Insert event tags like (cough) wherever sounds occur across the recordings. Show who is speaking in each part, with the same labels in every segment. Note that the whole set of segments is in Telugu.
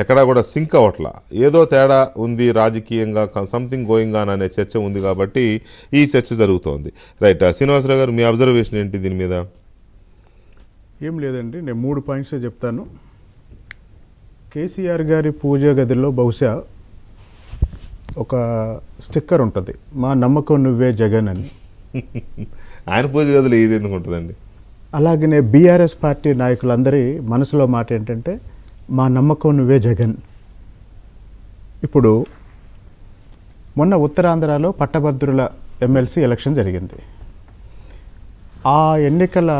Speaker 1: ఎక్కడా కూడా సింక్ అవట్ల ఏదో తేడా ఉంది రాజకీయంగా సంథింగ్ గోయింగ్ ఆన్ అనే చర్చ ఉంది కాబట్టి ఈ చర్చ జరుగుతోంది రైట్ శ్రీనివాసరావు గారు మీ అబ్జర్వేషన్ ఏంటి దీని మీద ఏం లేదండి నేను మూడు పాయింట్సే చెప్తాను కేసీఆర్ గారి పూజ గదిలో బహుశా ఒక స్టిక్కర్ ఉంటుంది మా నమ్మకం నువ్వే జగన్ అని (laughs) ఆయన పూజ గదిలో ఇది ఎందుకు ఉంటుందండి అలాగనే బీఆర్ఎస్ పార్టీ నాయకులందరి మనసులో మాట ఏంటంటే మా నమ్మకం నువ్వే జగన్ ఇప్పుడు మొన్న ఉత్తరాంధ్రలో పట్టభద్రుల ఎమ్మెల్సీ ఎలక్షన్ జరిగింది ఆ ఎన్నికల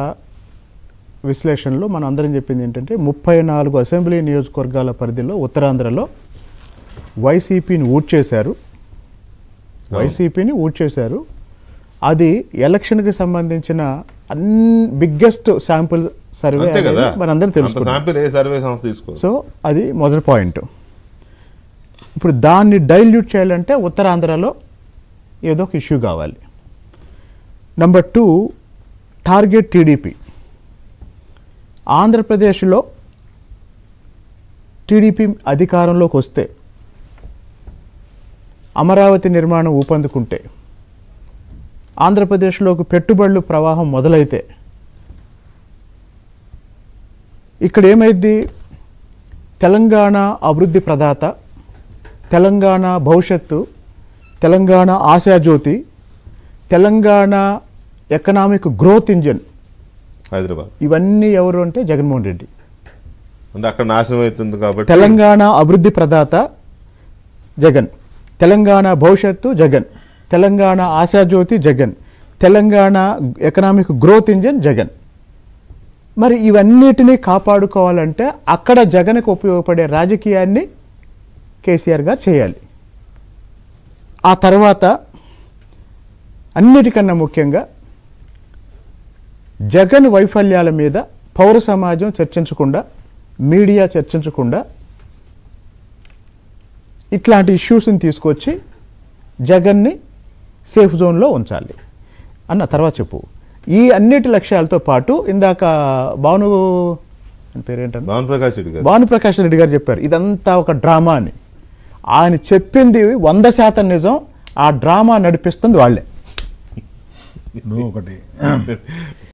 Speaker 1: విశ్లేషణలో మనం అందరం చెప్పింది ఏంటంటే ముప్పై నాలుగు అసెంబ్లీ నియోజకవర్గాల పరిధిలో ఉత్తరాంధ్రలో వైసీపీని ఊట్ చేశారు వైసీపీని ఊట్ చేశారు అది ఎలక్షన్కి సంబంధించిన అన్ బిగ్గెస్ట్ శాంపుల్ సర్వే కదా మనందరం తెలుసు సో అది మొదటి పాయింట్ ఇప్పుడు దాన్ని డైల్యూట్ చేయాలంటే ఉత్తరాంధ్రలో ఏదో ఒక ఇష్యూ కావాలి నెంబర్ టూ టార్గెట్ టీడీపీ ఆంధ్రప్రదేశ్లో టీడీపీ అధికారంలోకి వస్తే అమరావతి నిర్మాణం ఊపందుకుంటే ఆంధ్రప్రదేశ్లోకి పెట్టుబడులు ప్రవాహం మొదలైతే ఇక్కడ ఏమైంది తెలంగాణ అభివృద్ధి ప్రదాత తెలంగాణ భవిష్యత్తు తెలంగాణ ఆశాజ్యోతి Telangana economic growth engine Hyderabad ఇవన్నీ ఎవరు అంటే జగన్మోహన్ రెడ్డి అక్కడ నాశనం అవుతుంది కాబట్టి తెలంగాణ అభివృద్ధి ప్రదాత జగన్ తెలంగాణ భవిష్యత్తు జగన్ తెలంగాణ ఆశాజ్యోతి Jagan Telangana economic growth engine Jagan మరి ఇవన్నిటినీ కాపాడుకోవాలంటే అక్కడ జగన్కు ఉపయోగపడే రాజకీయాన్ని కేసీఆర్ గారు చేయాలి ఆ తర్వాత అన్నిటికన్నా ముఖ్యంగా జగన్ వైఫల్యాల మీద పౌర సమాజం చర్చించకుండా మీడియా చర్చించకుండా ఇట్లాంటి ఇష్యూస్ని తీసుకొచ్చి జగన్ని సేఫ్ జోన్లో ఉంచాలి అన్న తర్వాత చెప్పు ఈ అన్నిటి లక్ష్యాలతో పాటు ఇందాక భాను పేరేంటంటే భానుప్రకాష్ రెడ్డి గారు భానుప్రకాష్ రెడ్డి గారు చెప్పారు ఇదంతా ఒక డ్రామా అని ఆయన చెప్పింది వంద శాతం నిజం ఆ డ్రామా నడిపిస్తుంది వాళ్ళే నువ్వు ఒకటి